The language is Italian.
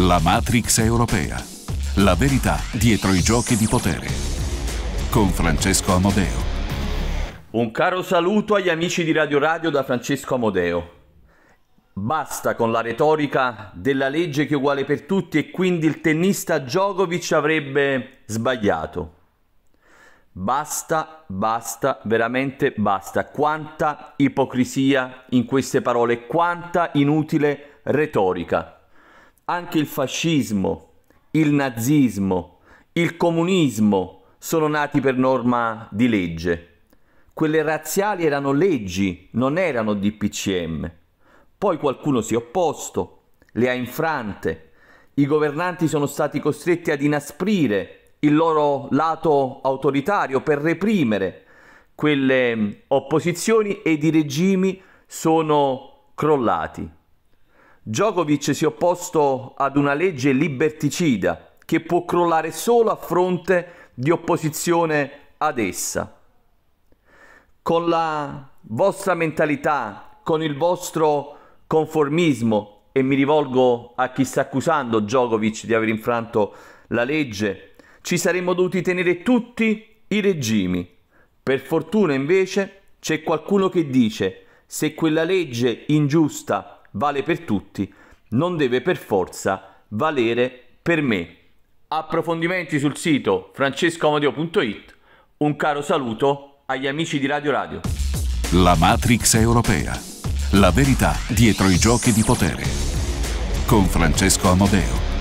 La Matrix europea. La verità dietro i giochi di potere. Con Francesco Amodeo. Un caro saluto agli amici di Radio Radio da Francesco Amodeo. Basta con la retorica della legge che è uguale per tutti e quindi il tennista Djokovic avrebbe sbagliato. Basta, basta, veramente basta. Quanta ipocrisia in queste parole, quanta inutile retorica. Anche il fascismo, il nazismo, il comunismo sono nati per norma di legge. Quelle razziali erano leggi, non erano DPCM. Poi qualcuno si è opposto, le ha infrante. I governanti sono stati costretti ad inasprire il loro lato autoritario per reprimere quelle opposizioni ed i regimi sono crollati. Djokovic si è opposto ad una legge liberticida che può crollare solo a fronte di opposizione ad essa. Con la vostra mentalità, con il vostro conformismo, e mi rivolgo a chi sta accusando Djokovic di aver infranto la legge, ci saremmo dovuti tenere tutti i regimi. Per fortuna invece c'è qualcuno che dice se quella legge ingiusta vale per tutti, non deve per forza valere per me. Approfondimenti sul sito francescomodio.it. Un caro saluto agli amici di Radio Radio. La Matrix europea. La verità dietro i giochi di potere. Con Francesco Amodeo.